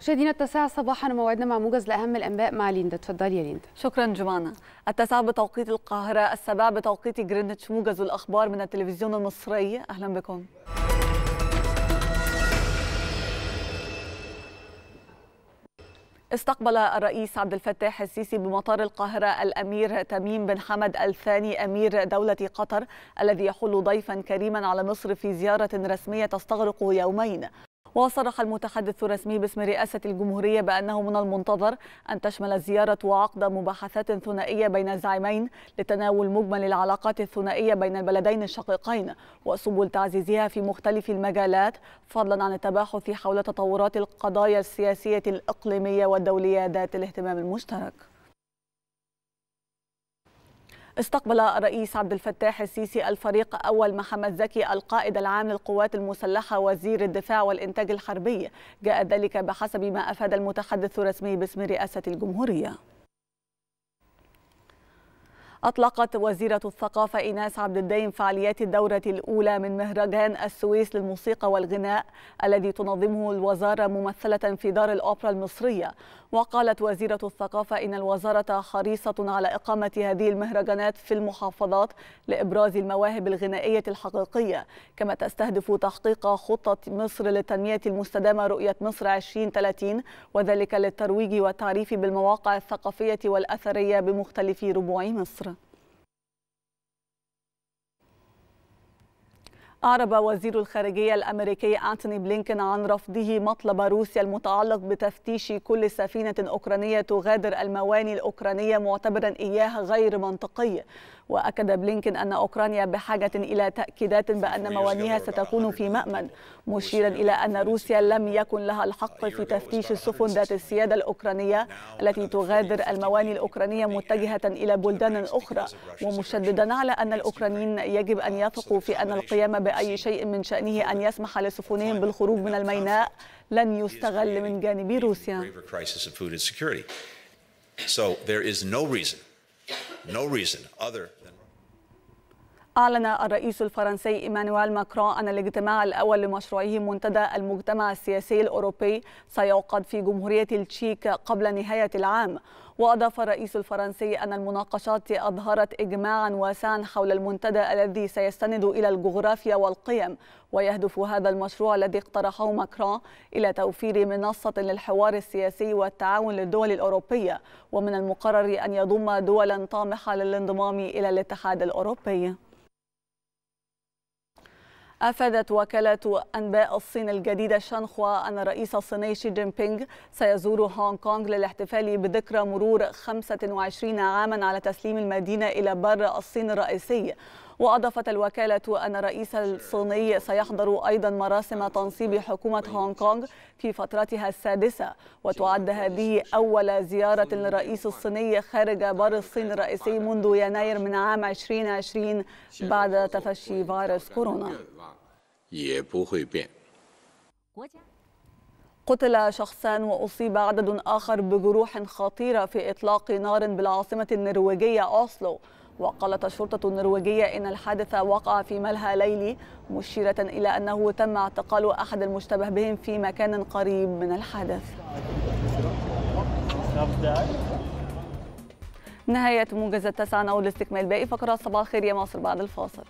مشاهدينا التاسعة صباحا موعدنا مع موجز لأهم الأنباء مع ليندا تفضلي يا ليندا شكرا جمانة التاسعة بتوقيت القاهرة السابعة بتوقيت جرينتش موجز الأخبار من التلفزيون المصري أهلا بكم استقبل الرئيس عبد الفتاح السيسي بمطار القاهرة الأمير تميم بن حمد الثاني أمير دولة قطر الذي يحل ضيفا كريما على مصر في زيارة رسمية تستغرق يومين وصرح المتحدث الرسمي باسم رئاسة الجمهورية بأنه من المنتظر أن تشمل الزيارة وعقد مباحثات ثنائية بين الزعيمين لتناول مجمل العلاقات الثنائية بين البلدين الشقيقين وسبل تعزيزها في مختلف المجالات فضلا عن التباحث حول تطورات القضايا السياسية الإقليمية والدولية ذات الاهتمام المشترك استقبل الرئيس عبد الفتاح السيسي الفريق أول محمد زكي القائد العام للقوات المسلحة وزير الدفاع والإنتاج الحربي جاء ذلك بحسب ما أفاد المتحدث الرسمي باسم رئاسة الجمهورية أطلقت وزيرة الثقافة إيناس عبد الدين فعاليات الدورة الأولى من مهرجان السويس للموسيقى والغناء الذي تنظمه الوزارة ممثلة في دار الأوبرا المصرية وقالت وزيرة الثقافة إن الوزارة حريصة على إقامة هذه المهرجانات في المحافظات لإبراز المواهب الغنائية الحقيقية كما تستهدف تحقيق خطة مصر للتنمية المستدامة رؤية مصر 2030 وذلك للترويج والتعريف بالمواقع الثقافية والأثرية بمختلف ربوع مصر أعرب وزير الخارجية الأمريكي أنتوني بلينكن عن رفضه مطلب روسيا المتعلق بتفتيش كل سفينة أوكرانية تغادر المواني الأوكرانية معتبرا إياها غير منطقي وأكد بلينكن أن أوكرانيا بحاجة إلى تأكيدات بأن موانيها ستكون في مأمن مشيرا إلى أن روسيا لم يكن لها الحق في تفتيش السفن ذات السيادة الأوكرانية التي تغادر المواني الأوكرانية متجهة إلى بلدان أخرى ومشددا على أن الأوكرانيين يجب أن يثقوا في أن القيام بأي شيء من شأنه أن يسمح لسفنهم بالخروج من الميناء لن يستغل من جانب روسيا. So there is no reason no reason other than أعلن الرئيس الفرنسي إيمانويل ماكرون أن الاجتماع الأول لمشروعه منتدى المجتمع السياسي الأوروبي سيعقد في جمهورية التشيك قبل نهاية العام وأضاف الرئيس الفرنسي أن المناقشات أظهرت إجماعا واسعا حول المنتدى الذي سيستند إلى الجغرافيا والقيم ويهدف هذا المشروع الذي اقترحه ماكرون إلى توفير منصة للحوار السياسي والتعاون للدول الأوروبية ومن المقرر أن يضم دولا طامحة للانضمام إلى الاتحاد الأوروبي أفادت وكالة أنباء الصين الجديدة شانخوا أن الرئيس الصيني شي جين بينغ سيزور هونغ كونغ للاحتفال بذكرى مرور 25 عاما على تسليم المدينة إلى بر الصين الرئيسي وأضافت الوكالة أن الرئيس الصيني سيحضر أيضا مراسم تنصيب حكومة هونغ كونغ في فترتها السادسة وتعد هذه أول زيارة للرئيس الصيني خارج بر الصين الرئيسي منذ يناير من عام 2020 بعد تفشي فيروس كورونا قتل شخصان وأصيب عدد آخر بجروح خطيرة في إطلاق نار بالعاصمة النرويجية أوسلو وقالت الشرطة النرويجية إن الحادث وقع في ملهى ليلي مشيرة إلى أنه تم اعتقال أحد المشتبه بهم في مكان قريب من الحادث نهاية موجز التسعة نعود لاستكمال باقي فقرات صباح الخير يا مصر بعد الفاصل